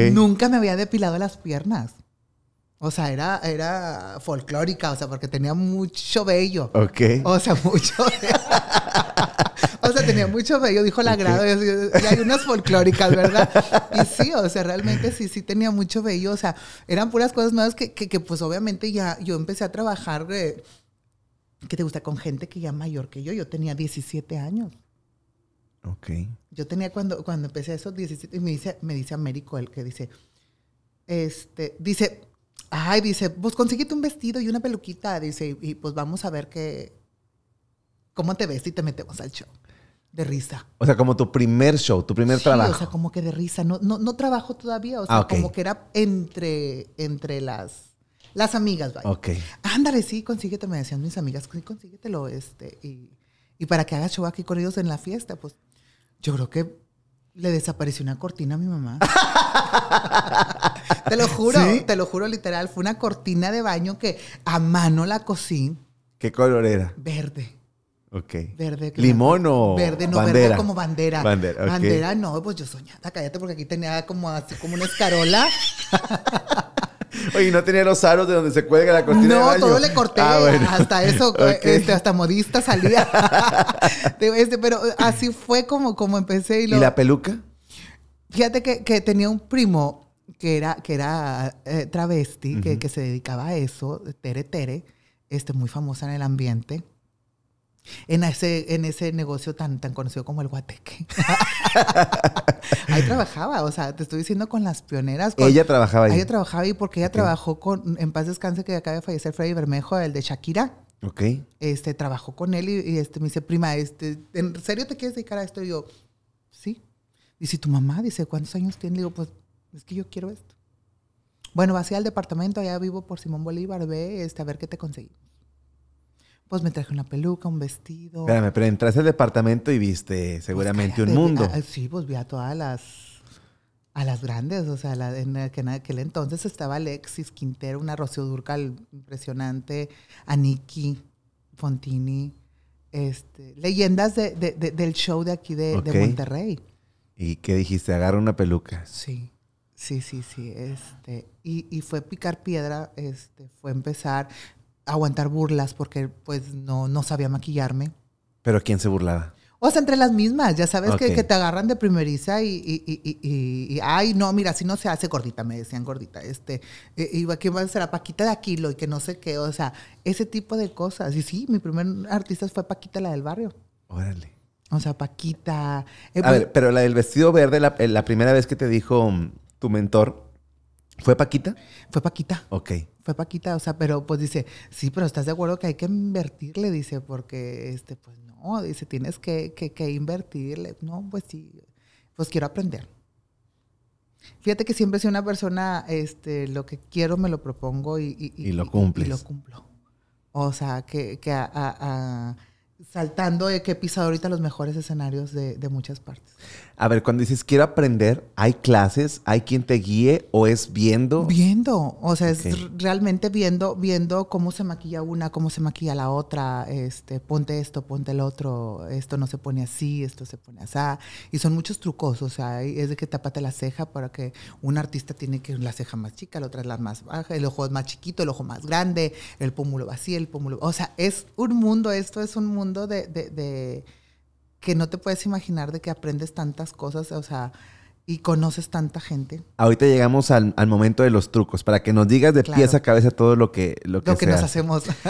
Nunca me había depilado las piernas. O sea, era, era folclórica, o sea, porque tenía mucho vello. Ok. O sea, mucho. o sea, tenía mucho vello, dijo la grado. Y hay unas folclóricas, ¿verdad? Y sí, o sea, realmente sí, sí tenía mucho vello. O sea, eran puras cosas nuevas que, pues obviamente ya yo empecé a trabajar, eh, ¿qué te gusta, con gente que ya mayor que yo. Yo tenía 17 años. Ok. Yo tenía cuando, cuando empecé eso, 17, y me dice, me dice Américo, el que dice, este, dice, ay, dice, pues consíguete un vestido y una peluquita, dice, y, pues vamos a ver qué, cómo te ves y te metemos al show. De risa. O sea, como tu primer show, tu primer sí, trabajo. O sea, como que de risa. No, no, no trabajo todavía. O sea, ah, como que era entre, entre las, las amigas, vaya. Ok. Ándale, sí, consíguete, me decían mis amigas, sí, consíguetelo, este, y, y para que hagas show aquí con ellos en la fiesta, pues yo creo que le desapareció una cortina a mi mamá. te lo juro, te lo juro literal. Fue una cortina de baño que a mano la cosí. ¿Qué color era? Verde. Ok. Verde. ¿Limón o Verde, no, verde como bandera. Bandera, Bandera, no, pues yo soñaba, cállate, porque aquí tenía como así como una escarola. Oye, ¿no tenía los aros de donde se cuelga la cortina no, de baño? No, todo le corté. Ah, hasta eso, este, hasta modista salía. Este, pero eh, así fue como, como empecé. ¿Y, la peluca? Fíjate que, tenía un primo que era, que era eh, travesti, que, que, se dedicaba a eso, Tere Tere, este, muy famosa en el ambiente. En ese, en ese negocio tan, tan conocido como el Guateque. ahí trabajaba, o sea, te estoy diciendo con las pioneras. ella trabajaba ahí. Ella trabajaba y porque ella trabajó con, en paz descanse que acaba de fallecer Freddy Bermejo, el de Shakira. Ok. Este, trabajó con él y, este, me dice, prima, este, ¿en serio te quieres dedicar a esto? Y yo, sí. Dice, ¿tu mamá? Dice, ¿cuántos años tiene? digo, pues, es que yo quiero esto. Bueno, vacía al departamento, allá vivo por Simón Bolívar, ve, este, a ver qué te conseguí. Pues me traje una peluca, un vestido. Espérame, pero entraste al departamento y viste seguramente pues, un mundo. Ah, sí, pues vi a todas las, a las grandes. O sea, en, aquel, entonces estaba Alexis Quintero, una Rocío Durcal impresionante, Aniki Fontini, este, leyendas de, de, del show de aquí de, Monterrey. ¿Y qué dijiste? Agarra una peluca. Sí. Sí, sí, sí. Este, y, y, fue picar piedra, este, fue empezar aguantar burlas porque pues no, no sabía maquillarme. ¿Pero quién se burlaba? O sea, entre las mismas, ya sabes que, te agarran de primeriza y, ay, no, mira, si no se hace gordita, me decían gordita, este, y, aquí va a ser la Paquita de Aquilo y que no sé qué, o sea, ese tipo de cosas. Y sí, mi primer artista fue Paquita, la del barrio. Órale. O sea, Paquita. Eh, a pues ver, pero la del vestido verde, la eh, primera vez que te dijo mm, tu mentor, ¿Fue Paquita? Fue Paquita. Ok. Fue Paquita, o sea, pero pues dice, sí, pero ¿estás de acuerdo que hay que invertirle? Dice, porque, este, pues no, dice, tienes que, que, invertirle. No, pues sí, pues quiero aprender. Fíjate que siempre soy una persona, este, lo que quiero me lo propongo y... Y, lo cumples. Y, lo cumplo. O sea, que, que a saltando de que he pisado ahorita los mejores escenarios de, muchas partes. A ver, cuando dices quiero aprender, ¿hay clases? ¿Hay quien te guíe o es viendo? Viendo, o sea, es realmente viendo, viendo cómo se maquilla una, cómo se maquilla la otra, este, ponte esto, ponte el otro, esto no se pone así, esto se pone así. Y son muchos trucos, o sea, es de que tapate la ceja para que un artista tiene que la ceja más chica, la otra es la más baja, el ojo más chiquito, el ojo más grande, el pómulo vacío, el pómulo... O sea, es un mundo, esto es un mundo de, que no te puedes imaginar de que aprendes tantas cosas, o sea, y conoces tanta gente. Ahorita llegamos al, momento de los trucos, para que nos digas de pies a cabeza todo lo que Lo que, nos hacemos.